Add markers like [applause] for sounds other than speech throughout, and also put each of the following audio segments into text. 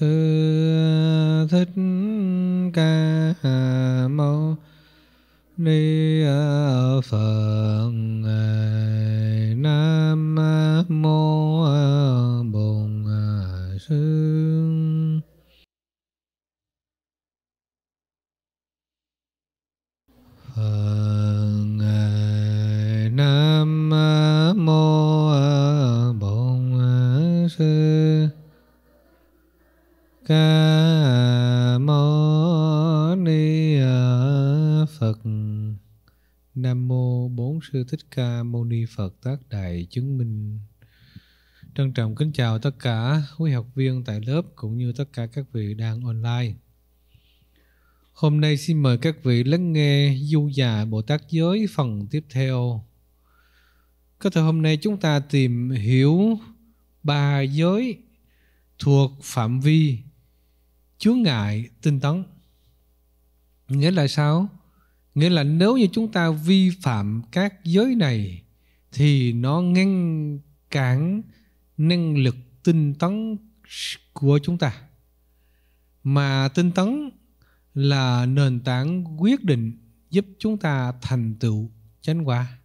sư thích ca mâu ni phật Phật Tác Đại Chứng Minh. Trân trọng kính chào tất cả quý học viên tại lớp cũng như tất cả các vị đang online. Hôm nay xin mời các vị lắng nghe Du già Bồ Tát Giới phần tiếp theo. Có thể hôm nay chúng ta tìm hiểu ba giới thuộc phạm vi chướng ngại tinh tấn. Nghĩa là sao? Nghĩa là nếu như chúng ta vi phạm các giới này thì nó ngăn cản năng lực tinh tấn của chúng ta mà tinh tấn là nền tảng quyết định giúp chúng ta thành tựu chánh quả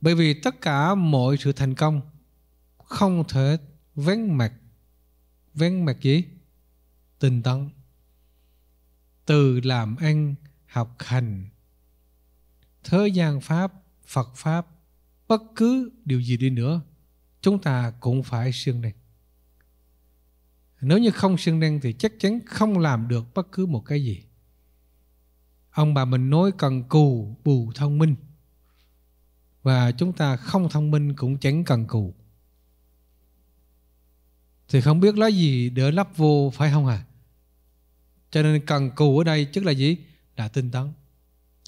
bởi vì tất cả mọi sự thành công không thể vén mặt vén mặt gì tinh tấn từ làm ăn học hành thế gian pháp phật pháp bất cứ điều gì đi nữa chúng ta cũng phải siêng năng nếu như không siêng năng thì chắc chắn không làm được bất cứ một cái gì ông bà mình nói cần cù bù thông minh và chúng ta không thông minh cũng chẳng cần cù thì không biết lấy gì để lắp vô phải không à cho nên cần cù ở đây chứ là gì là tinh tấn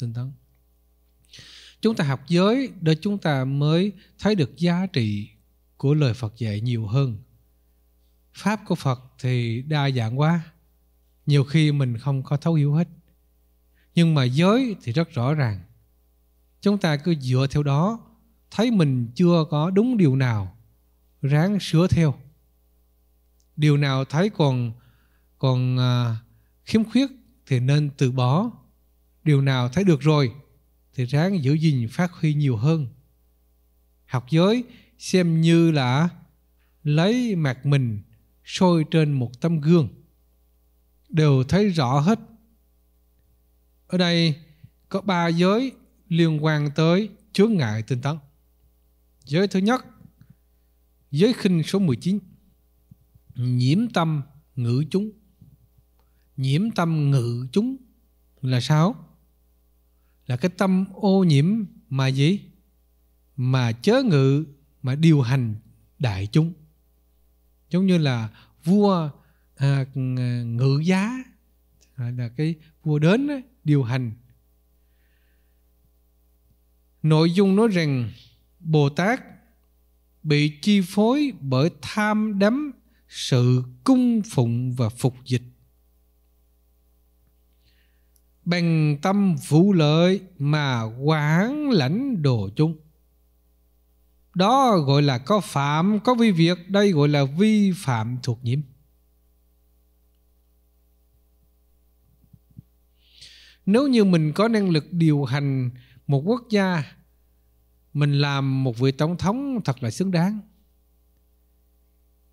tinh tấn chúng ta học giới để chúng ta mới thấy được giá trị của lời Phật dạy nhiều hơn pháp của Phật thì đa dạng quá nhiều khi mình không có thấu hiểu hết nhưng mà giới thì rất rõ ràng chúng ta cứ dựa theo đó thấy mình chưa có đúng điều nào ráng sửa theo điều nào thấy còn còn à, khiếm khuyết thì nên từ bỏ điều nào thấy được rồi thì ráng giữ gìn phát huy nhiều hơn học giới xem như là lấy mặt mình sôi trên một tấm gương đều thấy rõ hết ở đây có ba giới liên quan tới chướng ngại tinh tấn giới thứ nhất giới khinh số 19 nhiễm tâm ngữ chúng nhiễm tâm ngữ chúng là sao là cái tâm ô nhiễm mà gì mà chớ ngự mà điều hành đại chúng giống như là vua à, ngự giá à, là cái vua đến đó, điều hành nội dung nói rằng bồ tát bị chi phối bởi tham đắm sự cung phụng và phục dịch bằng tâm phụ lợi mà quản lãnh đồ chung đó gọi là có phạm có vi việc đây gọi là vi phạm thuộc nhiễm nếu như mình có năng lực điều hành một quốc gia mình làm một vị tổng thống thật là xứng đáng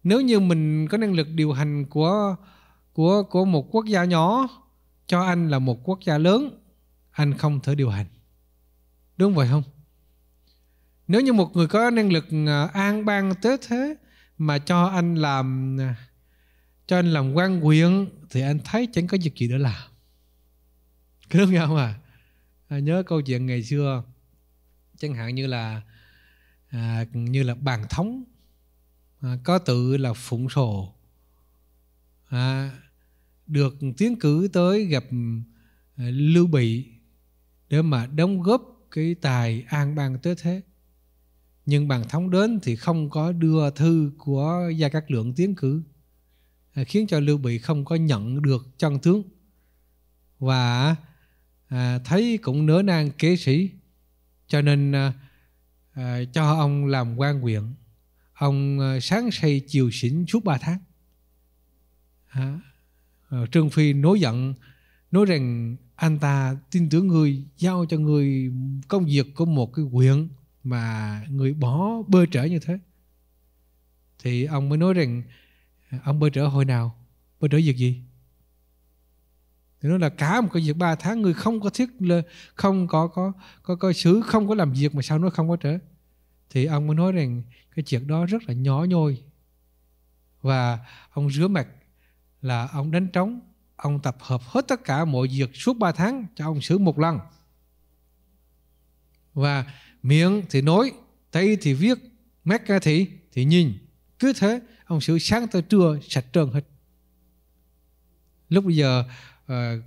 nếu như mình có năng lực điều hành của của của một quốc gia nhỏ cho anh là một quốc gia lớn anh không thể điều hành đúng vậy không nếu như một người có năng lực à, an bang tế thế mà cho anh làm à, cho anh làm quan quyền thì anh thấy chẳng có việc gì để làm có [laughs] đúng không à? à nhớ câu chuyện ngày xưa chẳng hạn như là à, như là bàn thống à, có tự là phụng sồ à, được tiến cử tới gặp ờ, Lưu Bị để mà đóng góp cái tài an bang tế thế. Nhưng bàn thống đến thì không có đưa thư của Gia Cát Lượng tiến cử ờ, khiến cho Lưu Bị không có nhận được chân tướng và à, thấy cũng nỡ nang kế sĩ cho nên à, cho ông làm quan huyện ông à, sáng say chiều xỉn suốt 3 tháng à, Ờ, Trương Phi nối giận nói rằng anh ta tin tưởng người giao cho người công việc của một cái huyện mà người bỏ bơ trở như thế thì ông mới nói rằng ờ, ông bơ trở hồi nào bơ trở việc gì thì nói là cả một cái việc 3 tháng người không có thiết là không có có có có xứ không có làm việc mà sao nó không có trở thì ông mới nói rằng cái chuyện đó rất là nhỏ nhôi và ông rửa mặt là ông đánh trống ông tập hợp hết tất cả mọi việc suốt 3 tháng cho ông xử một lần và miệng thì nói tay thì viết mắt thì thì nhìn cứ thế ông xử sáng tới trưa sạch trơn hết lúc bây giờ uh, ờ,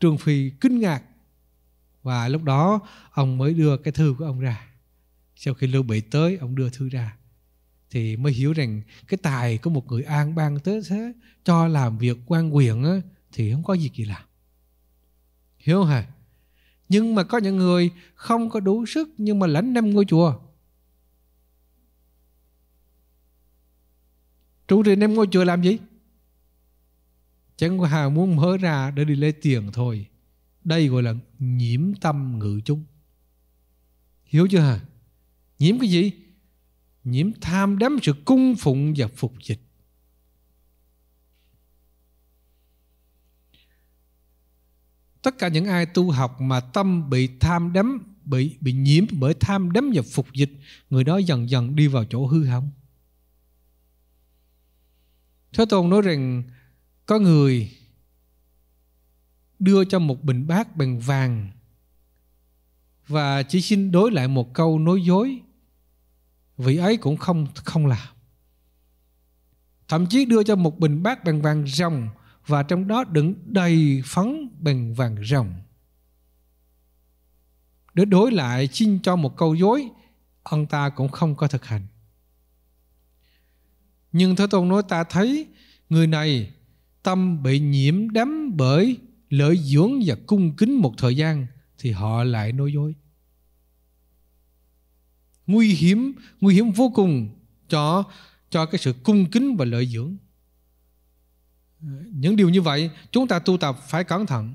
trương phi kinh ngạc và lúc đó ông mới đưa cái thư của ông ra sau khi lưu bị tới ông đưa thư ra thì mới hiểu rằng cái tài của một người an bang tới thế cho làm việc quan quyền á, thì không có gì kỳ lạ hiểu không hả nhưng mà có những người không có đủ sức nhưng mà lãnh năm ngôi chùa trụ trì năm ngôi chùa làm gì chẳng hà muốn mở ra để đi lấy tiền thôi đây gọi là nhiễm tâm ngự chung hiểu chưa hả nhiễm cái gì nhiễm tham đắm sự cung phụng và phục dịch tất cả những ai tu học mà tâm bị tham đắm bị bị nhiễm bởi tham đắm và phục dịch người đó dần dần đi vào chỗ hư hỏng thế tôn nói rằng có người đưa cho một bình bát bằng vàng và chỉ xin đối lại một câu nói dối vị ấy cũng không không làm thậm chí đưa cho một bình bát bằng vàng rồng và trong đó đựng đầy phấn bằng vàng rồng để đối lại xin cho một câu dối ông ta cũng không có thực hành nhưng Thế Tôn nói ta thấy người này tâm bị nhiễm đắm bởi lợi dưỡng và cung kính một thời gian thì họ lại nói dối nguy hiểm nguy hiểm vô cùng cho cho cái sự cung kính và lợi dưỡng những điều như vậy chúng ta tu tập phải cẩn thận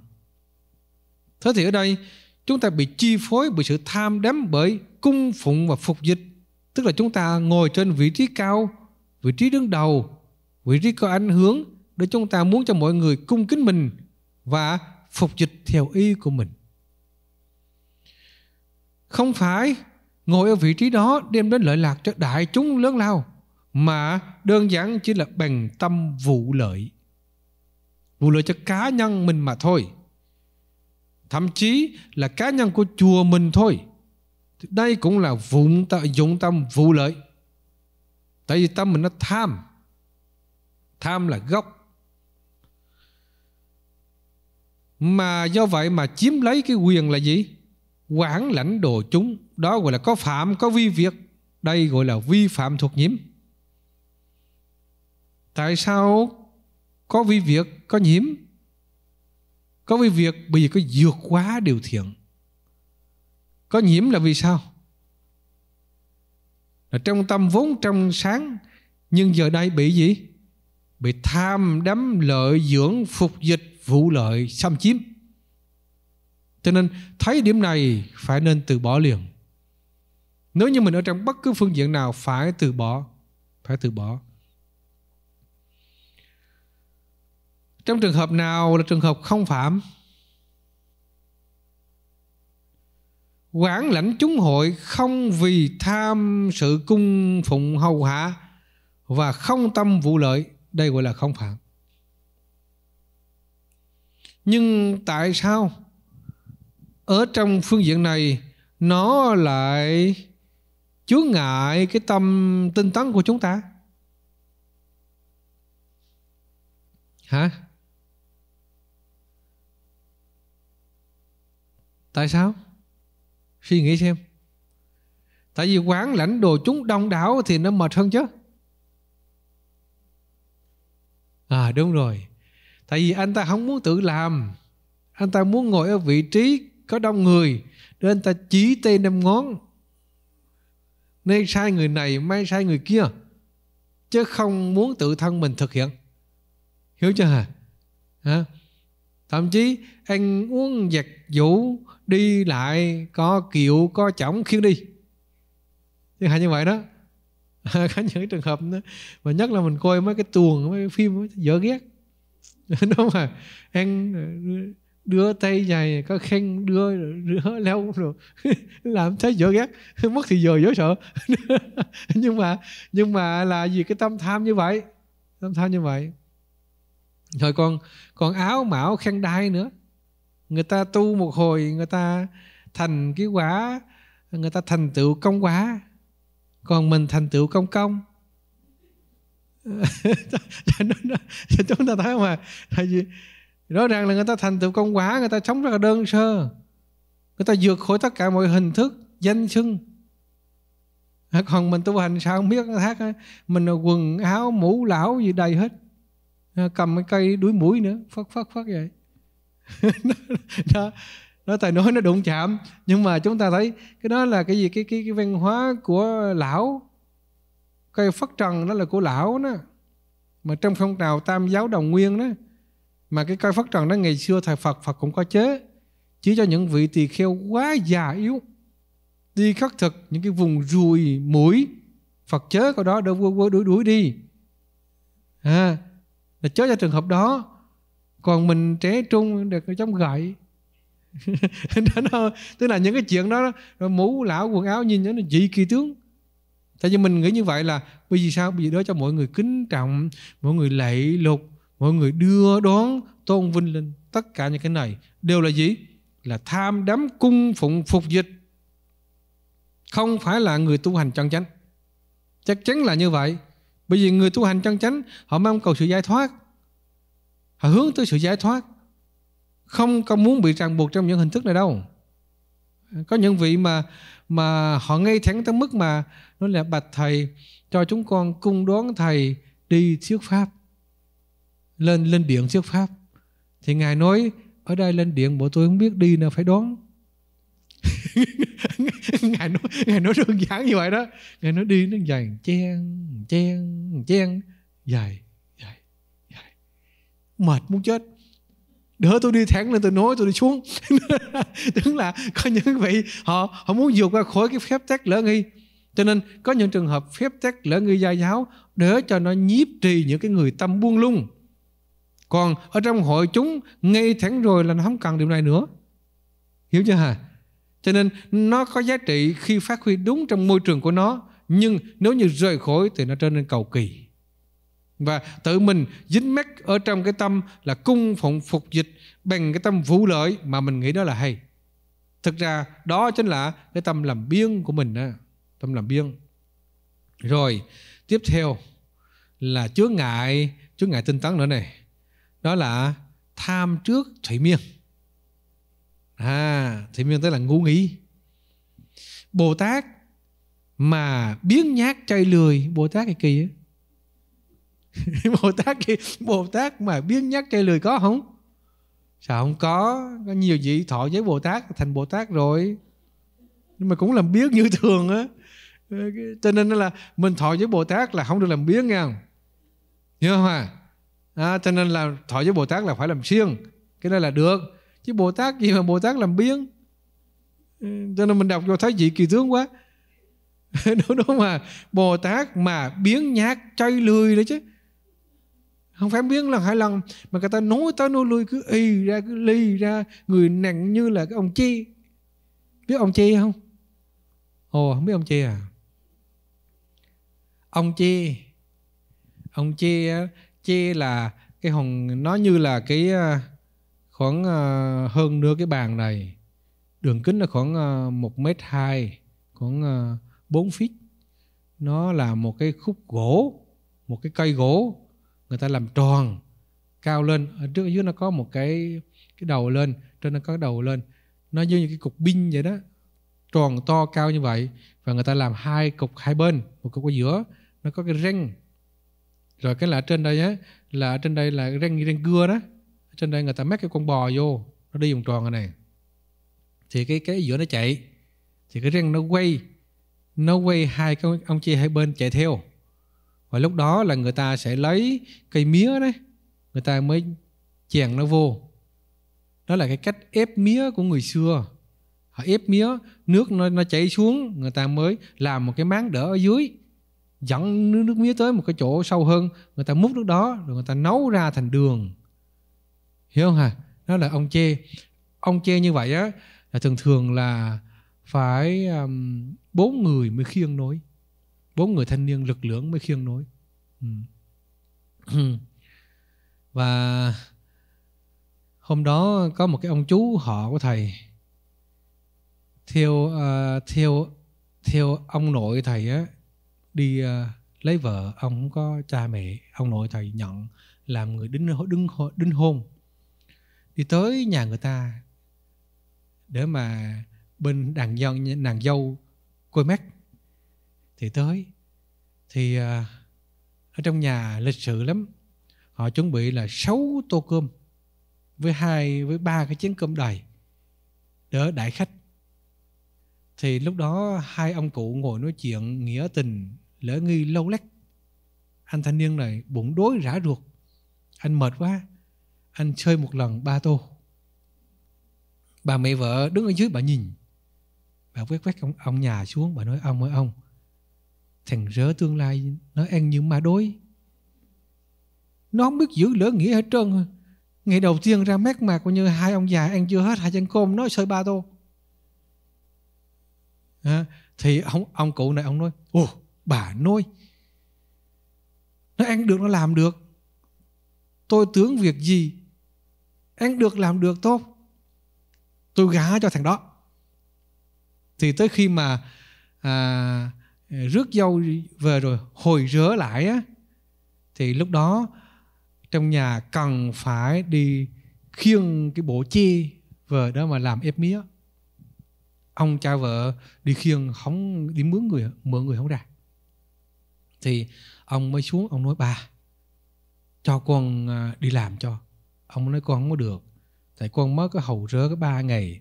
thế thì ở đây chúng ta bị chi phối bởi sự tham đắm bởi cung phụng và phục dịch tức là chúng ta ngồi trên vị trí cao vị trí đứng đầu vị trí có ảnh hưởng để chúng ta muốn cho mọi người cung kính mình và phục dịch theo ý của mình không phải ngồi ở vị trí đó đem đến lợi lạc cho đại chúng lớn lao mà đơn giản chỉ là bằng tâm vụ lợi vụ lợi cho cá nhân mình mà thôi thậm chí là cá nhân của chùa mình thôi đây cũng là vụng t- dụng tâm vụ lợi tại vì tâm mình nó tham tham là gốc mà do vậy mà chiếm lấy cái quyền là gì quản lãnh đồ chúng đó gọi là có phạm có vi việc đây gọi là vi phạm thuộc nhiễm tại sao có vi việc có nhiễm có vi việc bởi vì có vượt quá điều thiện có nhiễm là vì sao là trong tâm vốn trong sáng nhưng giờ đây bị gì bị tham đắm lợi dưỡng phục dịch vụ lợi xâm chiếm cho nên thấy điểm này phải nên từ bỏ liền nếu như mình ở trong bất cứ phương diện nào phải từ bỏ phải từ bỏ trong trường hợp nào là trường hợp không phạm quản lãnh chúng hội không vì tham sự cung phụng hầu hạ và không tâm vụ lợi đây gọi là không phạm nhưng tại sao ở trong phương diện này nó lại chứa ngại cái tâm tinh tấn của chúng ta hả tại sao suy nghĩ xem tại vì quán lãnh đồ chúng đông đảo thì nó mệt hơn chứ à đúng rồi tại vì anh ta không muốn tự làm anh ta muốn ngồi ở vị trí có đông người nên ta chỉ tay năm ngón nay sai người này mai sai người kia chứ không muốn tự thân mình thực hiện hiểu chưa hả, hả? thậm chí ăn uống giặt vũ đi lại có kiệu có chổng khiêng đi chẳng hạn như vậy đó à, [laughs] có những trường hợp đó mà nhất là mình coi mấy cái tuồng mấy cái phim dở ghét [laughs] đúng mà ăn đưa tay giày có khen đưa rửa leo [laughs] rồi [laughs] làm thấy dở ghét [laughs] mất thì giờ dở sợ nhưng mà nhưng mà là vì cái tâm tham như vậy tâm tham như vậy rồi còn còn áo mão khen đai nữa người ta tu một hồi người ta thành cái quả người ta thành tựu công quả còn mình thành tựu công công chúng ta thấy mà tại vì rõ ràng là người ta thành tựu công quả người ta sống rất là đơn sơ người ta vượt khỏi tất cả mọi hình thức danh xưng còn mình tu hành sao không biết thác mình quần áo mũ lão gì đầy hết à, cầm cái cây đuổi mũi nữa phất phất phất vậy [laughs] đó, đó tài nói nó đụng chạm nhưng mà chúng ta thấy cái đó là cái gì cái cái cái văn hóa của lão cây phất trần đó là của lão đó mà trong phong trào tam giáo đồng nguyên đó mà cái cây phất trần đó ngày xưa thầy Phật Phật cũng có chế chỉ cho những vị tỳ kheo quá già yếu đi khắc thực những cái vùng ruồi mũi Phật chế cái đó đỡ đuổi, đuổi đuổi đi à, là chế cho trường hợp đó còn mình trẻ trung được trong gậy [laughs] tức là những cái chuyện đó rồi mũ lão quần áo nhìn nó dị kỳ tướng tại vì mình nghĩ như vậy là bởi vì sao bởi vì đó cho mọi người kính trọng mọi người lạy lục mọi người đưa đón tôn vinh lên tất cả những cái này đều là gì là tham đắm cung phụng phục dịch không phải là người tu hành chân chánh chắc chắn là như vậy bởi vì người tu hành chân chánh họ mong cầu sự giải thoát họ hướng tới sự giải thoát không có muốn bị ràng buộc trong những hình thức này đâu có những vị mà mà họ ngay thẳng tới mức mà nói là bạch thầy cho chúng con cung đón thầy đi thuyết pháp lên lên điện trước pháp thì ngài nói ở đây lên điện bộ tôi không biết đi nào phải đón [laughs] ngài nói ngài nói đơn giản như vậy đó ngài nói đi nó dài chen chen chen dài dài dài mệt muốn chết đỡ tôi đi thẳng lên tôi nói tôi đi xuống [laughs] tức là có những vị họ họ muốn vượt qua khỏi cái phép tắc lỡ nghi cho nên có những trường hợp phép tắc lỡ nghi gia giáo để cho nó nhiếp trì những cái người tâm buông lung còn ở trong hội chúng ngay thẳng rồi là nó không cần điều này nữa hiểu chưa hả cho nên nó có giá trị khi phát huy đúng trong môi trường của nó nhưng nếu như rời khỏi thì nó trở nên cầu kỳ và tự mình dính mắc ở trong cái tâm là cung phụng phục dịch bằng cái tâm vũ lợi mà mình nghĩ đó là hay thực ra đó chính là cái tâm làm biếng của mình đó tâm làm biếng rồi tiếp theo là chướng ngại chướng ngại tinh tấn nữa này đó là tham trước thủy miên à thủy miên tức là ngu nghĩ bồ tát mà biến nhát chay lười bồ tát cái kỳ [laughs] bồ tát kia bồ tát mà biến nhát chay lười có không sao không có có nhiều vị thọ với bồ tát thành bồ tát rồi nhưng mà cũng làm biếng như thường á cho nên là mình thọ với bồ tát là không được làm biếng nha nhớ không à à, cho nên là thọ với bồ tát là phải làm siêng cái đó là được chứ bồ tát gì mà bồ tát làm biếng ừ, cho nên mình đọc vô thấy dị kỳ tướng quá đúng [laughs] đúng mà bồ tát mà biếng nhát chơi lười đấy chứ không phải biếng lần hai lần mà người ta nói tới nói lui cứ y ra cứ ly ra người nặng như là cái ông chi biết ông chi không ồ không biết ông chi à ông chi ông chi chê là cái hòn nó như là cái ờ, khoảng ờ, hơn nửa cái bàn này đường kính là khoảng ờ, một mét hai khoảng 4 feet nó là một cái khúc gỗ một cái cây gỗ người ta làm tròn cao lên ở trước ở dưới nó có một cái cái đầu lên trên nó có cái đầu lên nó như những cái cục pin vậy đó tròn to cao như vậy và người ta làm hai cục hai bên một cục ở giữa nó có cái răng rồi cái là trên đây á là trên đây là răng răng cưa đó trên đây người ta mắc cái con bò vô nó đi vòng tròn rồi này thì cái cái giữa nó chạy thì cái răng nó quay nó quay hai cái ông chia hai bên chạy theo và lúc đó là người ta sẽ lấy cây mía đấy người ta mới chèn nó vô đó là cái cách ép mía của người xưa họ ép mía nước nó nó chảy xuống người ta mới làm một cái máng đỡ ở dưới dẫn nước nước mía tới một cái chỗ sâu hơn người ta múc nước đó rồi người ta nấu ra thành đường hiểu không hả đó là ông chê ông chê như vậy á là thường thường là phải um, bốn người mới khiêng nối bốn người thanh niên lực lượng mới khiêng nối ừ. [clears throat] và hôm đó có một cái ông chú họ của thầy theo uh, theo theo ông nội thầy á đi uh, lấy vợ ông không có cha mẹ ông nội thầy nhận làm người đính đính đính hôn đi tới nhà người ta để mà bên đàn dân nàng dâu coi mắt thì tới thì uh, ở trong nhà lịch sự lắm họ chuẩn bị là 6 tô cơm với hai với ba cái chén cơm đầy đỡ đại khách thì lúc đó hai ông cụ ngồi nói chuyện nghĩa tình lỡ nghi lâu lách anh thanh niên này bụng đối rã ruột anh mệt quá anh chơi một lần ba tô bà mẹ vợ đứng ở dưới bà nhìn bà quét quét ông, ông nhà xuống bà nói ông ơi ông thằng rớ tương lai nó ăn như ma đối, nó không biết giữ lỡ nghĩa hết trơn ngày đầu tiên ra mát mà coi như hai ông già ăn chưa hết hai chén cơm nói sơi ba tô à, thì ông ông cụ này ông nói ồ bả nôi nó anh được nó làm được tôi tướng việc gì anh được làm được tốt tôi gá cho thằng đó thì tới khi mà à, rước dâu về rồi hồi rớ lại á thì lúc đó trong nhà cần phải đi khiêng cái bộ chi về đó mà làm ép mía ông cha vợ đi khiêng không đi mướn người mượn người không ra thì ông mới xuống ông nói ba cho con à, đi làm cho ông nói con không có được tại con mới có hầu rớ cái ba ngày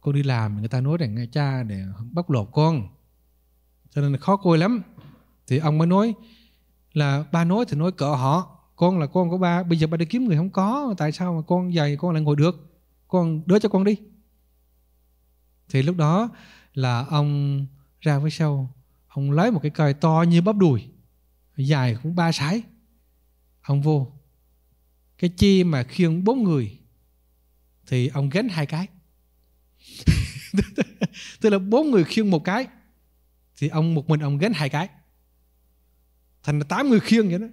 con đi làm người ta nói rằng cha để bóc lột con cho nên là khó coi lắm thì ông mới nói là ba nói thì nói cỡ họ con là con của ba bây giờ ba đi kiếm người không có tại sao mà con dày con lại ngồi được con đưa cho con đi thì lúc đó là ông ra phía sau ông lấy một cái cây to như bắp đùi dài cũng ba sái ông vô cái chi mà khiêng bốn người thì ông gánh hai cái [laughs] tức là bốn người khiêng một cái thì ông một mình ông gánh hai cái thành là tám người khiêng vậy đó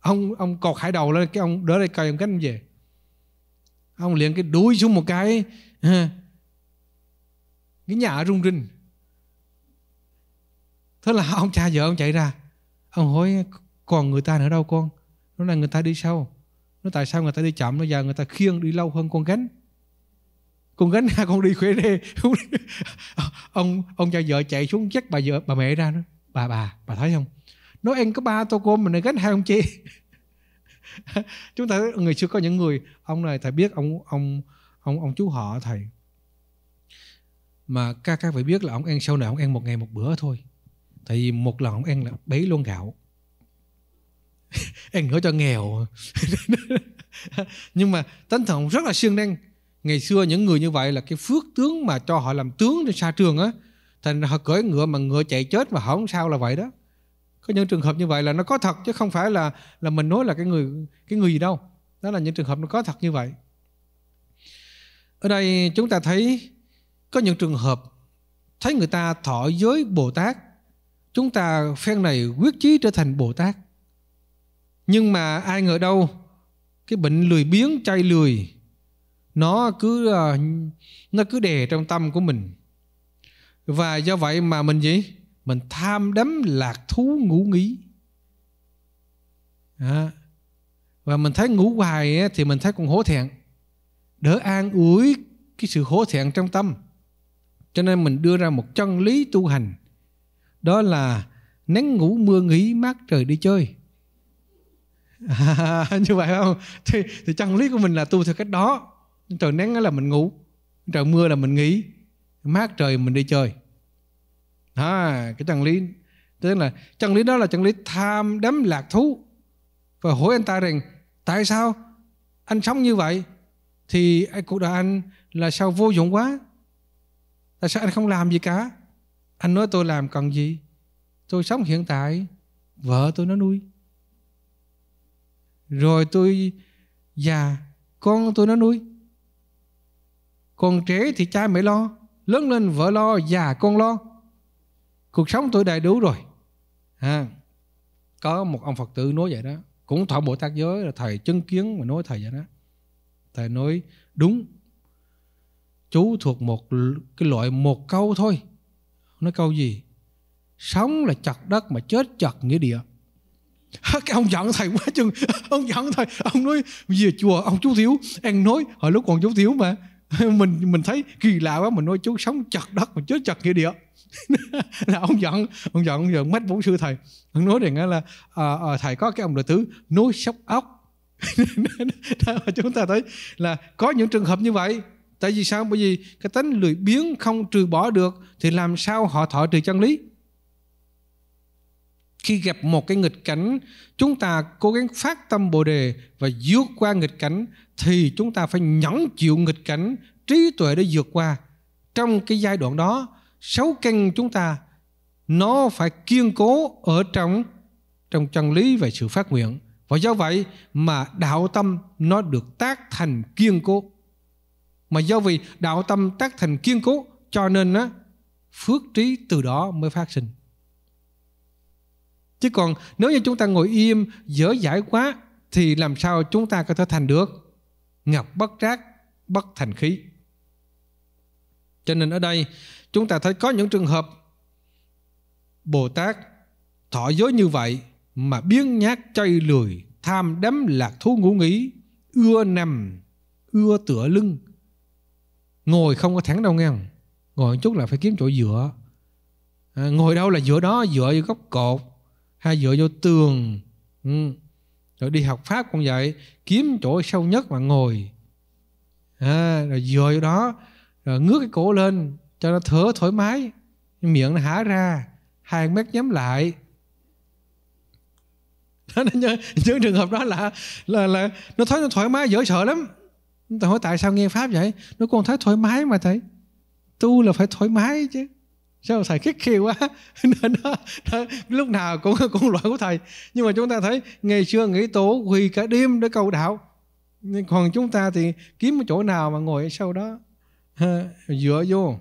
ông ông cột hai đầu lên cái ông đỡ đây coi ông gánh về ông liền cái đuối xuống một cái [laughs] cái nhà rung rinh thế là [laughs] ông cha vợ ông chạy ra ông hỏi còn người ta nữa đâu con nó là người ta đi sau nó tại sao người ta đi chậm nó giờ người ta khiêng đi lâu hơn con gánh con gánh [laughs] ra con đi khỏe đi [laughs] ông ông cha vợ chạy xuống dắt bà vợ bà mẹ ra nữa bà bà bà thấy không nó ăn có ba tô cơm mình gánh hai ông chị chúng ta người xưa có những người ông này thầy biết ông ông ông ông chú họ thầy mà các các phải biết là ông ăn sau này ông ăn một ngày một bữa thôi tại vì một lần ông ăn là bấy luôn gạo [laughs] ăn nữa cho nghèo [laughs] nhưng mà tánh thần rất là siêng năng ngày xưa những người như vậy là cái phước tướng mà cho họ làm tướng trên sa trường á thành họ cưỡi ngựa mà ngựa chạy chết mà họ không sao là vậy đó có những trường hợp như vậy là nó có thật chứ không phải là là mình nói là cái người cái người gì đâu đó là những trường hợp nó có thật như vậy ở đây chúng ta thấy có những trường hợp thấy người ta thọ giới bồ tát chúng ta phen này quyết chí trở thành Bồ Tát. Nhưng mà ai ngờ đâu cái bệnh lười biếng chay lười nó cứ ờ, nó cứ đè trong tâm của mình. Và do vậy mà mình gì? Mình tham đắm lạc thú ngủ nghỉ. À. Và mình thấy ngủ hoài thì mình thấy cũng hổ thẹn. Đỡ an ủi cái sự hổ thẹn trong tâm. Cho nên mình đưa ra một chân lý tu hành – đó là nắng ngủ mưa nghỉ mát trời đi chơi à, [laughs] như vậy không thì, thì chân lý của mình là tu theo cách đó trời nắng là mình ngủ trời mưa là mình nghỉ mát trời mình đi chơi à, cái chân lý tức là chân lý đó là chân lý tham đắm lạc thú và hỏi anh ta rằng tại sao anh sống như vậy thì à, cuộc đời anh là sao vô dụng quá tại sao anh không làm gì cả anh nói tôi làm cần gì tôi sống hiện tại vợ tôi nó nuôi rồi tôi già con tôi nó nuôi còn trẻ thì cha mẹ lo lớn lên vợ lo già con lo cuộc sống tôi đầy đủ rồi à, có một ông phật tử nói vậy đó cũng thọ bộ tát giới là thầy chứng kiến mà nói thầy vậy đó thầy nói đúng chú thuộc một cái loại một câu thôi nói câu gì sống là chặt đất mà chết chặt nghĩa địa [laughs] cái ông giận thầy quá chừng [laughs] ông giận thầy ông nói về chùa ông chú thiếu ăn nói hồi lúc còn chú thiếu mà [laughs] mình mình thấy kỳ lạ quá mình nói chú sống chặt đất mà chết chặt nghĩa địa là ông giận ông giận ông giận mách vũ sư thầy ông nói rằng là à, à, thầy có cái ông đệ tử nối sóc ốc chúng ta thấy là có những trường hợp như vậy tại vì sao bởi vì cái tính lười biếng không trừ bỏ được thì làm sao họ thọ trừ chân lý khi gặp một cái nghịch cảnh chúng ta cố gắng phát tâm bồ đề và vượt qua nghịch cảnh thì chúng ta phải nhẫn chịu nghịch cảnh trí tuệ để vượt qua trong cái giai đoạn đó sáu căn chúng ta nó phải kiên cố ở trong trong chân lý về sự phát nguyện và do vậy mà đạo tâm nó được tác thành kiên cố mà do vì đạo tâm tác thành kiên cố cho nên á phước trí từ đó mới phát sinh chứ còn nếu như chúng ta ngồi im dở dãi quá thì làm sao chúng ta có thể thành được ngọc bất trác bất thành khí cho nên ở đây chúng ta thấy có những trường hợp bồ tát thọ giới như vậy mà biếng nhác chay lười tham đắm lạc thú ngủ nghỉ ưa nằm ưa tựa lưng ngồi không có thẳng đâu nghe không? ngồi một chút là phải kiếm chỗ dựa à, ngồi đâu là dựa đó dựa vô góc cột hay dựa vô tường ừ. rồi đi học pháp cũng vậy kiếm chỗ sâu nhất mà ngồi à, rồi dựa vô đó rồi ngước cái cổ lên cho nó thở thoải mái miệng nó há ra hai mét nhắm lại [laughs] nó nhớ những trường hợp đó là là là nó thấy nó thoải mái dễ sợ lắm Thầy hỏi tại sao nghe Pháp vậy? Nó con thấy thoải mái mà thầy. Tu là phải thoải mái chứ. Sao thầy khích khi quá [laughs] nên nó, nó, lúc nào cũng cũng loại của thầy nhưng mà chúng ta thấy ngày xưa nghĩ tố quỳ cả đêm để cầu đạo còn chúng ta thì kiếm một chỗ nào mà ngồi sau đó ha, dựa vô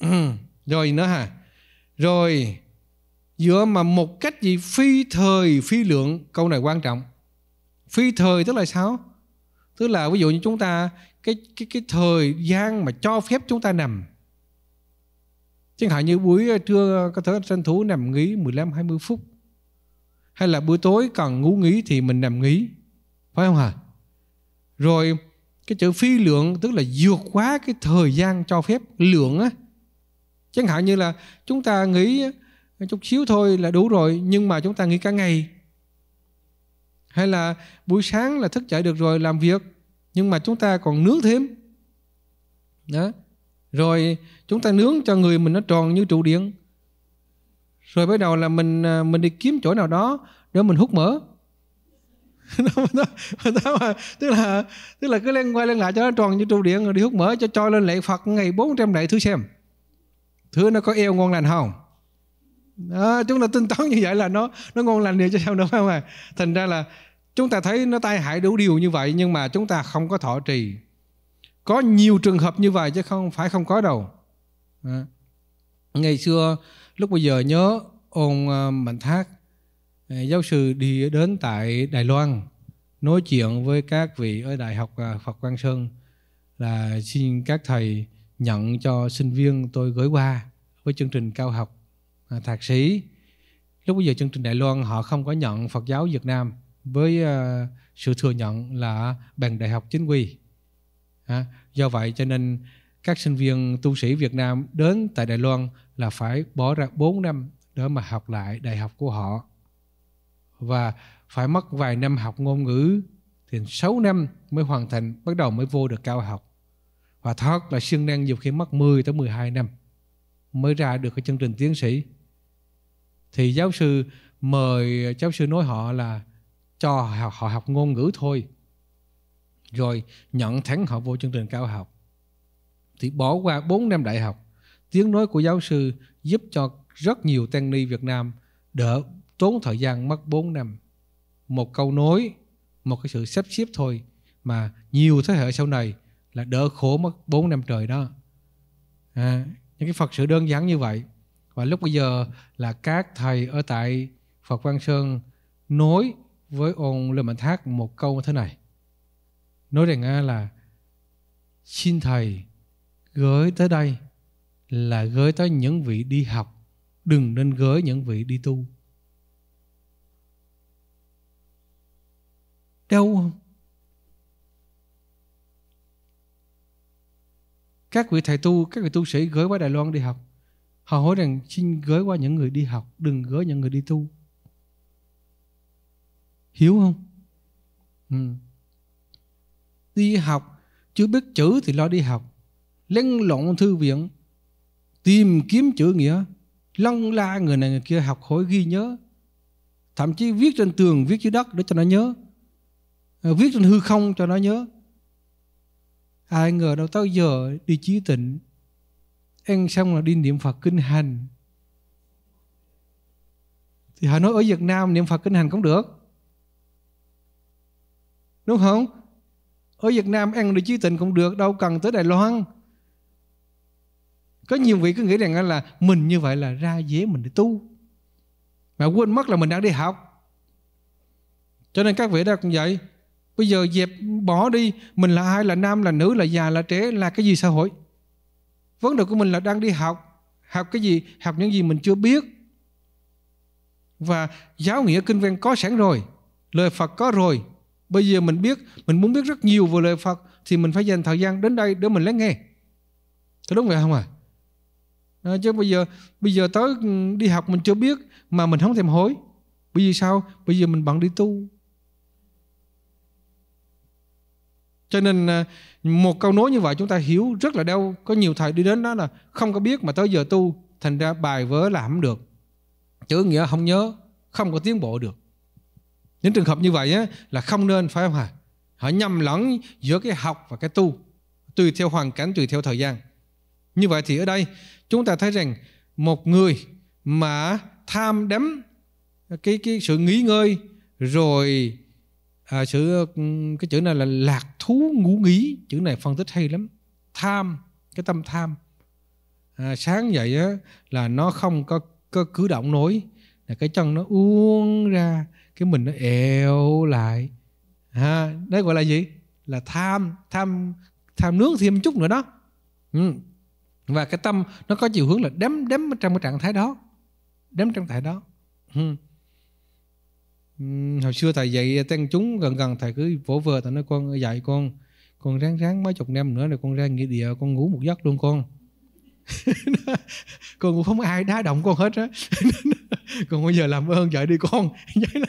ừ, rồi nữa hả rồi dựa mà một cách gì phi thời phi lượng câu này quan trọng phi thời tức là sao tức là ví dụ như chúng ta cái cái cái thời gian mà cho phép chúng ta nằm chẳng hạn như buổi ờ, trưa ờ, có thể tranh thủ nằm nghỉ 15 20 phút hay là buổi tối cần ngủ nghỉ thì mình nằm nghỉ phải không hả rồi cái chữ phi lượng tức là vượt quá cái thời gian cho phép lượng á chẳng hạn như là chúng ta nghỉ ờ, chút xíu thôi là đủ rồi nhưng mà chúng ta nghỉ cả ngày hay là buổi sáng là thức dậy được rồi làm việc nhưng mà chúng ta còn nướng thêm đó rồi chúng ta nướng cho người mình nó tròn như trụ điện rồi bắt đầu là mình à, mình đi kiếm chỗ nào đó để mình hút mỡ đó, [laughs] mà, tức là tức là cứ lên quay lên lại cho nó tròn như trụ điện rồi đi hút mỡ cho cho lên lệ Phật ngày 400 lệ thứ xem thứ nó có eo ngon lành không đó, chúng ta tinh toán như vậy là nó nó ngon lành nhiều cho sao nữa không ạ à? thành ra là chúng ta thấy nó tai hại đủ điều như vậy nhưng mà chúng ta không có thọ trì có nhiều trường hợp như vậy chứ không phải không có đâu à. ngày xưa lúc bây giờ nhớ ông ờ, mạnh thác ờ, giáo sư đi đến tại đài loan nói chuyện với các vị ở đại học ờ, phật quang sơn là xin các thầy nhận cho sinh viên tôi gửi qua với chương trình cao học à, thạc sĩ lúc bây giờ chương trình đài loan họ không có nhận phật giáo việt nam với ờ, sự thừa nhận là bằng đại học chính quy do vậy cho nên các sinh viên tu sĩ Việt Nam đến tại Đài Loan là phải bỏ ra 4 năm để mà học lại đại học của họ và phải mất vài năm học ngôn ngữ thì 6 năm mới hoàn thành bắt đầu mới vô được cao học và thật là siêng năng nhiều khi mất 10 tới 12 năm mới ra được cái chương trình tiến sĩ thì giáo sư mời giáo sư nói họ là cho họ học ngôn ngữ thôi rồi nhận thắng họ vô chương trình cao học thì bỏ qua 4 năm đại học tiếng nói của giáo sư giúp cho rất nhiều tăng ni Việt Nam đỡ tốn thời gian mất 4 năm một câu nối một cái sự sắp xếp thôi mà nhiều thế hệ sau này là đỡ khổ mất 4 năm trời đó à, những cái Phật sự đơn giản như vậy và lúc bây giờ là các thầy ở tại Phật Quang Sơn nối với ông Lê Mạnh Thác một câu như thế này. Nói rằng à, là xin Thầy gửi tới đây là gửi tới những vị đi học, đừng nên gửi những vị đi tu. Đâu không? Các vị thầy tu, các vị tu sĩ gửi qua Đài Loan đi học. Họ hỏi rằng xin gửi qua những người đi học, đừng gửi những người đi tu hiếu không ừ. đi học chưa biết chữ thì lo đi học lăn lộn thư viện tìm kiếm chữ nghĩa lăn la người này người kia học hỏi ghi nhớ thậm chí viết trên tường viết dưới đất để cho nó nhớ à, viết trên hư không cho nó nhớ ai ngờ đâu tới giờ đi trí tịnh ăn xong là đi niệm phật kinh hành thì họ nói ở việt nam niệm phật kinh hành cũng được Đúng không? Ở Việt Nam ăn được chí tình cũng được, đâu cần tới Đài Loan. Có nhiều vị cứ nghĩ rằng là mình như vậy là ra dễ mình để tu. Mà quên mất là mình đang đi học. Cho nên các vị đó cũng vậy. Bây giờ dẹp bỏ đi, mình là ai, là nam, là nữ, là già, là trẻ, là cái gì xã hội. Vấn đề của mình là đang đi học. Học cái gì? Học những gì mình chưa biết. Và giáo nghĩa kinh văn có sẵn rồi. Lời Phật có rồi Bây giờ mình biết, mình muốn biết rất nhiều về lời Phật thì mình phải dành thời gian đến đây để mình lắng nghe. Có đúng vậy không ạ? À? chứ bây giờ bây giờ tới ừ, đi học mình chưa biết mà mình không thèm hối. Bởi vì sao? Bây giờ mình bận đi tu. Cho nên à, một câu nói như vậy chúng ta hiểu rất là đau. Có nhiều thầy đi đến đó là không có biết mà tới giờ tu thành ra bài vớ là không được. Chữ nghĩa không nhớ, không có tiến bộ được những trường hợp như vậy ấy, là không nên phải không hả họ nhầm lẫn giữa cái học và cái tu tùy theo hoàn cảnh tùy theo thời gian như vậy thì ở đây chúng ta thấy rằng một người mà tham đắm cái cái sự nghỉ ngơi rồi à, sự cái chữ này là lạc thú ngủ nghỉ chữ này phân tích hay lắm tham cái tâm tham à, sáng dậy á, là nó không có, có cử động nổi là cái chân nó uống ra cái mình nó eo lại ha đấy gọi là gì là tham tham tham nước thêm chút nữa đó ừ. và cái tâm nó có chiều hướng là đếm đếm trong cái trạng thái đó đếm trong thái đó ừ. ừ. hồi xưa thầy dạy tăng chúng gần gần thầy cứ vỗ vờ thầy nói con dạy con con ráng ráng mấy chục năm nữa rồi con ra nghĩa địa con ngủ một giấc luôn con [laughs] con cũng không ai đá động con hết á [laughs] còn bây giờ làm ơn dậy đi con [laughs] vậy là,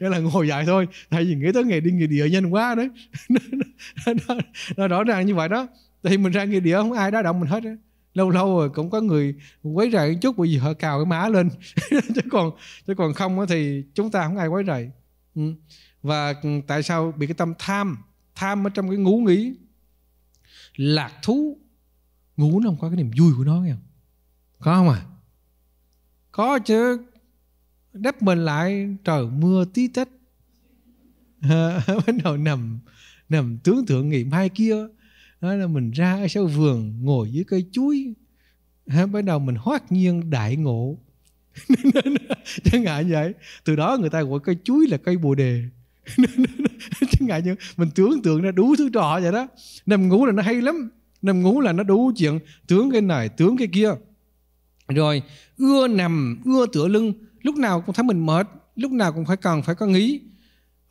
vậy là ngồi dậy thôi tại vì nghĩ tới ngày đi nghỉ địa nhanh quá đấy nó, nó rõ ràng như vậy đó thì mình ra nghỉ địa không ai đá động mình hết á lâu lâu rồi cũng có người quấy rầy chút bởi vì họ cào cái má lên chứ còn chứ còn không thì chúng ta không ai quấy rầy ừ. và tại sao bị cái tâm tham tham ở trong cái ngũ nghĩ lạc thú ngủ nó không có cái niềm vui của nó nghe không có không à có chứ đắp mình lại trời mưa tí tách [laughs] bắt đầu nằm nằm tưởng tượng ngày mai kia đó là mình ra ở sau vườn ngồi dưới cây chuối [laughs] bắt đầu mình hoát nhiên đại ngộ [laughs] chẳng hạn vậy từ đó người ta gọi cây chuối là cây bồ đề chẳng hạn như mình tưởng tượng ra đủ thứ trò vậy đó nằm ngủ là nó hay lắm nằm ngủ là nó đủ chuyện tướng cái này tướng cái kia rồi ưa nằm ưa tựa lưng lúc nào cũng thấy mình mệt lúc nào cũng phải cần phải có nghĩ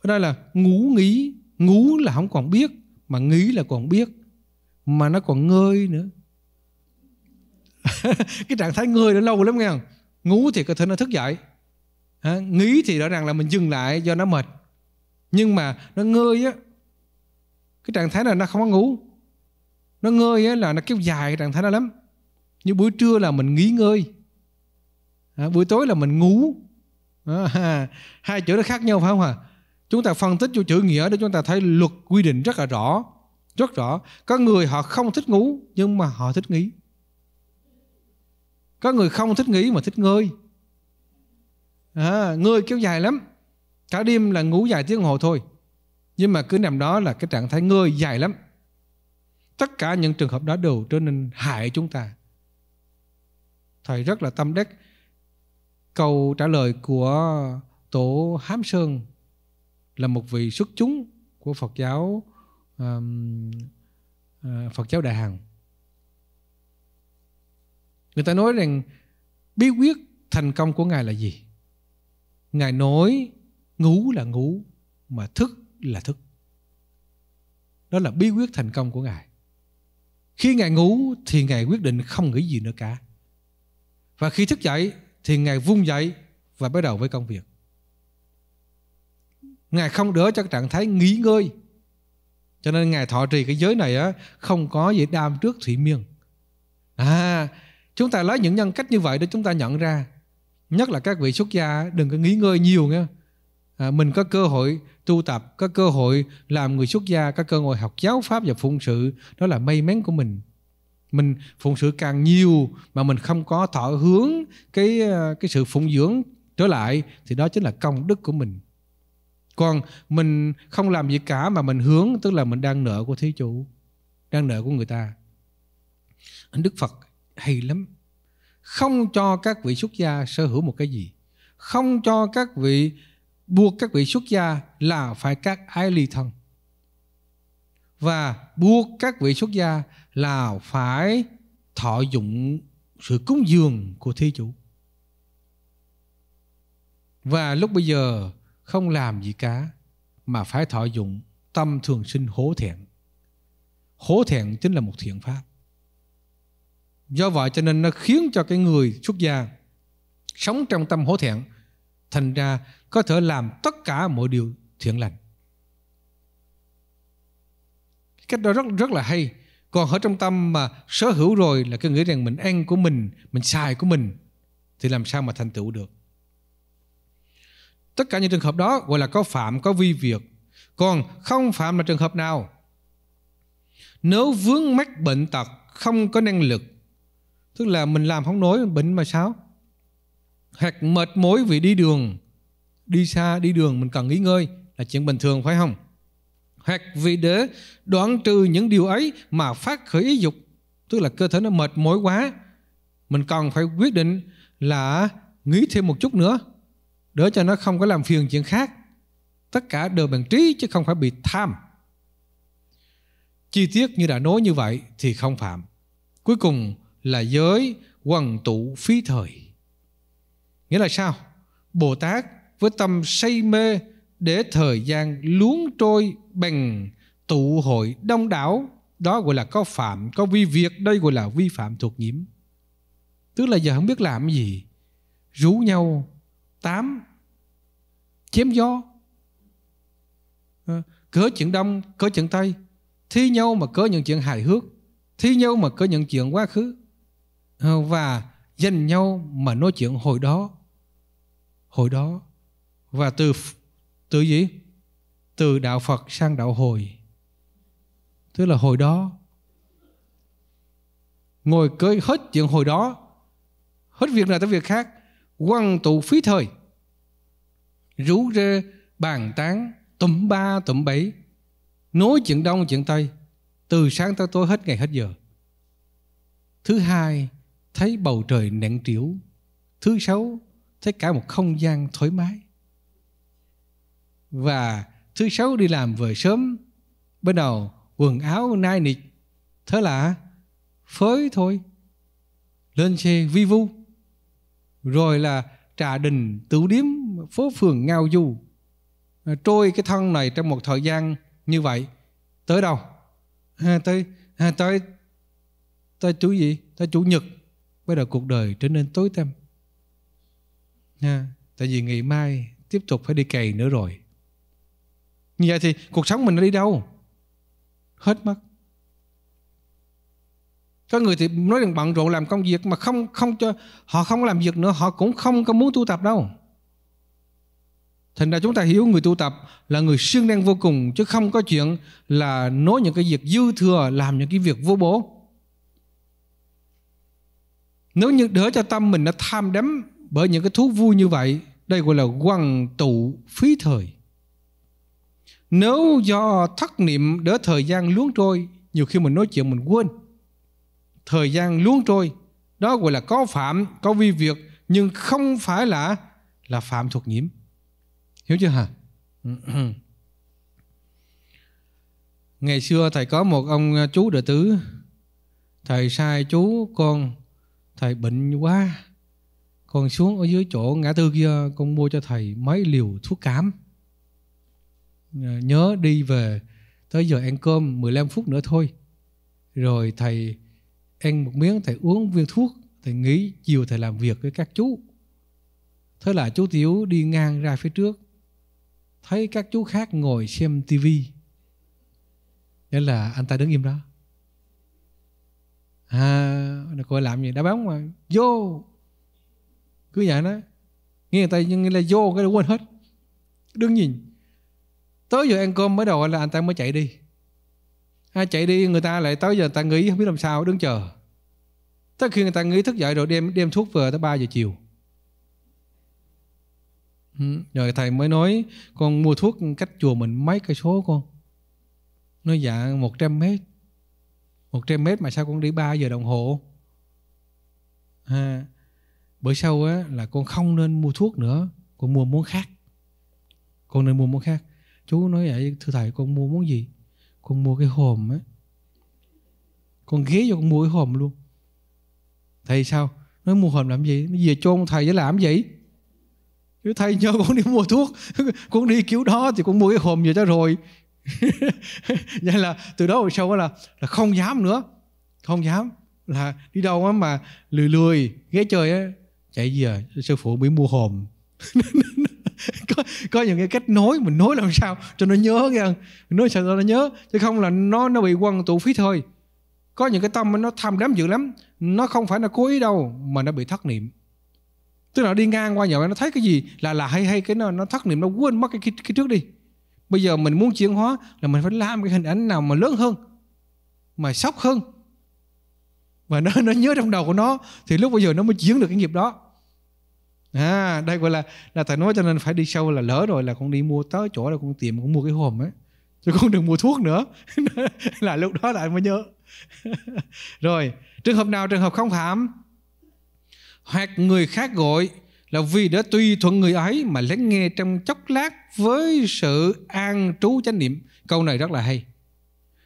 ở đây là ngủ nghĩ ngủ là không còn biết mà nghĩ là còn biết mà nó còn ngơi nữa [laughs] cái trạng thái ngơi đã lâu lắm nghe không? ngủ thì cơ thể nó thức dậy à, nghĩ thì rõ ràng là mình dừng lại do nó mệt nhưng mà nó ngơi á cái trạng thái này nó không có ngủ nó ngơi á, là nó kéo dài cái trạng thái đó lắm như buổi trưa là mình nghỉ ngơi à, buổi tối là mình ngủ à, hai chữ nó khác nhau phải không hả à? chúng ta phân tích vô chữ nghĩa để chúng ta thấy luật quy định rất là rõ rất rõ có người họ không thích ngủ nhưng mà họ thích nghỉ có người không thích nghỉ mà thích ngơi à, ngơi kéo dài lắm cả đêm là ngủ dài tiếng hồ thôi nhưng mà cứ nằm đó là cái trạng thái ngơi dài lắm tất cả những trường hợp đó đều trở nên hại chúng ta thầy rất là tâm đắc câu trả lời của tổ hám sơn là một vị xuất chúng của phật giáo um, uh, phật giáo đại hằng người ta nói rằng bí quyết thành công của ngài là gì ngài nói ngủ là ngủ mà thức là thức đó là bí quyết thành công của ngài khi Ngài ngủ thì Ngài quyết định không nghĩ gì nữa cả. Và khi thức dậy thì Ngài vung dậy và bắt đầu với công việc. Ngài không đỡ cho trạng thái nghỉ ngơi. Cho nên Ngài thọ trì cái giới này á, không có gì đam trước thủy miên. À, chúng ta lấy những nhân cách như vậy để chúng ta nhận ra. Nhất là các vị xuất gia đừng có nghỉ ngơi nhiều nghe à, mình có cơ hội tu tập có cơ hội làm người xuất gia có cơ hội học giáo pháp và phụng sự đó là may mắn của mình mình phụng sự càng nhiều mà mình không có thọ hướng cái à, cái sự phụng dưỡng trở lại thì đó chính là công đức của mình còn mình không làm gì cả mà mình hướng tức là mình đang nợ của thế chủ đang nợ của người ta đức phật hay lắm không cho các vị xuất gia sở hữu một cái gì không cho các vị buộc các vị xuất gia là phải các ái ly thân và buộc các vị xuất gia là phải thọ dụng sự cúng dường của thí chủ và lúc bây giờ không làm gì cả mà phải thọ dụng tâm thường sinh hố thẹn hố thẹn chính là một thiện pháp do vậy cho nên nó khiến cho cái người xuất gia sống trong tâm hố thẹn thành ra có thể làm tất cả mọi điều thiện lành cách đó rất rất là hay còn ở trong tâm mà sở hữu rồi là cái nghĩ rằng mình ăn của mình mình xài của mình thì làm sao mà thành tựu được tất cả những trường hợp đó gọi là có phạm có vi việc còn không phạm là trường hợp nào nếu vướng mắc bệnh tật không có năng lực tức là mình làm không nổi bệnh mà sao hoặc mệt mỏi vì đi đường đi xa đi đường mình cần nghỉ ngơi là chuyện bình thường phải không hoặc vì để đoạn trừ những điều ấy mà phát khởi ý dục tức là cơ thể nó mệt mỏi quá mình cần phải quyết định là nghỉ thêm một chút nữa để cho nó không có làm phiền chuyện khác tất cả đều bằng trí chứ không phải bị tham chi tiết như đã nói như vậy thì không phạm cuối cùng là giới quần tụ phí thời Nghĩa là sao? Bồ Tát với tâm say mê để thời gian luống trôi bằng tụ hội đông đảo đó gọi là có phạm có vi việc đây gọi là vi phạm thuộc nhiễm tức là giờ không biết làm gì rủ nhau tám chém gió ờ, cớ chuyện đông cớ chuyện tây thi nhau mà cớ những chuyện hài hước thi nhau mà cớ những chuyện quá khứ ờ, và dành nhau mà nói chuyện hồi đó hồi đó và từ từ gì từ đạo phật sang đạo hồi tức là hồi đó ngồi cưới hết chuyện hồi đó hết việc này tới việc khác quăng tụ phí thời rú rê bàn tán tụm ba tụm bảy nói chuyện đông chuyện tây từ sáng tới tối hết ngày hết giờ thứ hai thấy bầu trời nặng triểu thứ sáu thấy cả một không gian thoải mái và thứ sáu đi làm về sớm bắt đầu quần áo nai nịt thế là phới thôi lên xe vi vu rồi là trà đình tử điếm phố phường ngao du à, trôi cái thân này trong một thời gian như vậy tới đâu à, tới à, tới tới chủ gì tới chủ nhật bây giờ cuộc đời trở nên tối tăm nha tại vì ngày mai tiếp tục phải đi cày nữa rồi như vậy thì cuộc sống mình nó đi đâu hết mất có người thì nói rằng bận rộn làm công việc mà không không cho họ không làm việc nữa họ cũng không có muốn tu tập đâu thành ra chúng ta hiểu người tu tập là người siêng năng vô cùng chứ không có chuyện là nói những cái việc dư thừa làm những cái việc vô bổ nếu như đỡ cho tâm mình nó tham đắm bởi những cái thú vui như vậy đây gọi là quăng tụ phí thời nếu do thất niệm đỡ thời gian luống trôi nhiều khi mình nói chuyện mình quên thời gian luống trôi đó gọi là có phạm có vi việc nhưng không phải là là phạm thuộc nhiễm hiểu chưa hả [clears throat] ngày xưa thầy có một ông à, chú đệ tử thầy sai chú con thầy bệnh quá còn xuống ở dưới chỗ ngã tư kia con mua cho thầy mấy liều thuốc cám ờ, Nhớ đi về tới giờ ăn cơm 15 phút nữa thôi. Rồi thầy ăn một miếng thầy uống viên thuốc thầy nghĩ chiều thầy làm việc với các chú thế là chú tiểu đi ngang ra phía trước thấy các chú khác ngồi xem tivi nghĩa là anh ta đứng im đó à nó coi làm gì đá bóng mà vô cứ vậy đó nghe người ta như là vô cái là quên hết đứng nhìn tới giờ ăn cơm mới đầu là anh ta mới chạy đi ha, chạy đi người ta lại tới giờ người ta nghĩ không biết làm sao đứng chờ tới khi người ta nghĩ thức dậy rồi đem đem thuốc về tới 3 giờ chiều ừ, rồi thầy mới nói con mua thuốc cách chùa mình mấy cây số con nói dạ 100 mét 100 mét mà sao con đi 3 giờ đồng hồ ha à, bởi sau á, là con không nên mua thuốc nữa con mua món khác con nên mua món khác chú nói vậy thưa thầy con mua món gì con mua cái hòm á con ghế cho con mua cái hòm luôn thầy sao nói mua hòm làm gì nó về chôn thầy để làm gì chứ thầy cho con đi mua thuốc [laughs] con đi cứu đó thì con mua cái hòm về cho rồi [laughs] vậy là từ đó về sau là là không dám nữa không dám là đi đâu mà lười lười ghế trời ấy, chạy giờ sư phụ bị mua hồn [laughs] có, có những cái cách nối mình nối làm sao cho nó nhớ nghe mình nói sao cho nó nhớ chứ không là nó nó bị quăng tụ phí thôi có những cái tâm nó tham đắm dữ lắm nó không phải là cố ý đâu mà nó bị thất niệm tức là đi ngang qua nhỏ nó thấy cái gì là là hay hay cái nó nó thất niệm nó quên mất cái, cái cái trước đi bây giờ mình muốn chuyển hóa là mình phải làm cái hình ảnh nào mà lớn hơn mà sốc hơn và nó nó nhớ trong đầu của nó thì lúc bây giờ nó mới chuyển được cái nghiệp đó à, đây gọi là là thầy nói cho nên phải đi sâu là lỡ rồi là con đi mua tới chỗ là con tìm con mua cái hòm ấy chứ con đừng mua thuốc nữa [laughs] là lúc đó lại mới nhớ [laughs] rồi trường hợp nào trường hợp không phạm hoặc người khác gọi là vì đã tùy thuận người ấy mà lắng nghe trong chốc lát với sự an trú chánh niệm câu này rất là hay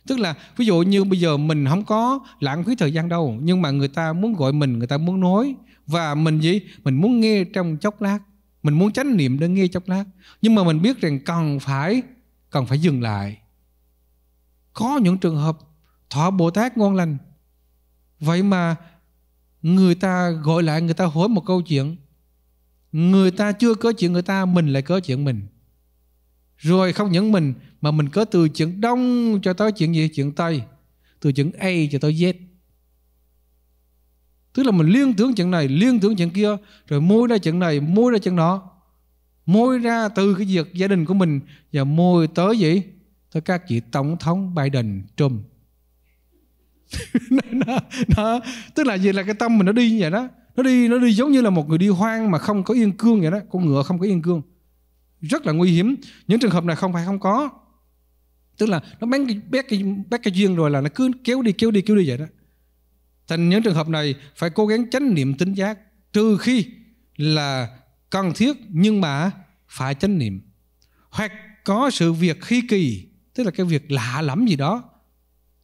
tức là ví dụ như bây giờ mình không có lãng phí thời gian đâu nhưng mà người ta muốn gọi mình người ta muốn nói và mình gì mình muốn nghe trong chốc lát mình muốn chánh niệm để nghe chốc lát nhưng mà mình biết rằng cần phải cần phải dừng lại có những trường hợp thọ bồ tát ngon lành vậy mà người ta gọi lại người ta hỏi một câu chuyện người ta chưa có chuyện người ta mình lại có chuyện mình rồi không những mình mà mình có từ chuyện đông cho tới chuyện gì chuyện tây từ chuyện a cho tới z tức là mình liên tưởng chuyện này liên tưởng chuyện kia rồi môi ra chuyện này môi ra chuyện đó môi ra từ cái việc gia đình của mình và môi tới gì tới các vị tổng thống Biden Trump [laughs] nó, nó, tức là gì là cái tâm mình nó đi như vậy đó nó đi nó đi giống như là một người đi hoang mà không có yên cương vậy đó con ngựa không có yên cương rất là nguy hiểm những trường hợp này không phải không có tức là nó bán cái bé cái bé cái duyên rồi là nó cứ kéo đi kéo đi kéo đi vậy đó Thành những trường hợp này phải cố gắng tránh niệm tính giác trừ khi là cần thiết nhưng mà phải chánh niệm. Hoặc có sự việc khi kỳ, tức là cái việc lạ lắm gì đó,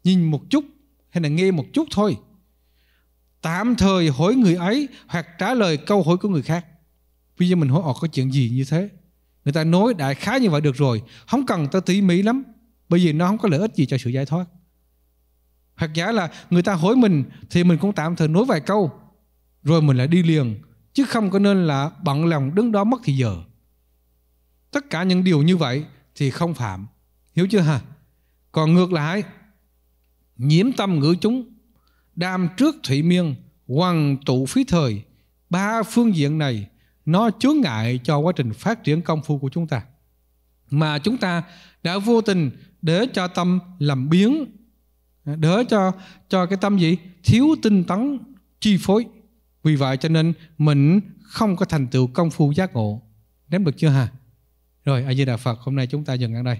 nhìn một chút hay là nghe một chút thôi. Tạm thời hỏi người ấy hoặc trả lời câu hỏi của người khác. Bây giờ mình hỏi họ có chuyện gì như thế? Người ta nói đại khái như vậy được rồi, không cần ta tỉ mỉ lắm, bởi vì nó không có lợi ích gì cho sự giải thoát hoặc giả là người ta hỏi mình thì mình cũng tạm thời nói vài câu rồi mình lại đi liền chứ không có nên là bận lòng đứng đó mất thì giờ tất cả những điều như vậy thì không phạm hiểu chưa hả còn ngược lại nhiễm tâm ngữ chúng đam trước thủy miên hoàng tụ phí thời ba phương diện này nó chướng ngại cho quá trình phát triển công phu của chúng ta mà chúng ta đã vô tình để cho tâm làm biến đỡ cho cho cái tâm gì thiếu tinh tấn chi phối vì vậy cho nên mình không có thành tựu công phu giác ngộ nắm được chưa hả rồi a di đà phật hôm nay chúng ta dừng ở đây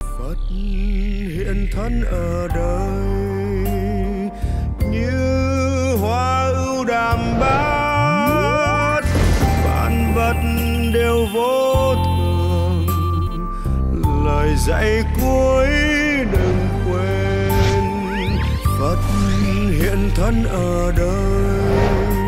phật hiện thân ở đời như hoa ưu đàm bát vạn vật đều vô thường lời dạy cuối đừng Phật hiện thân ở đây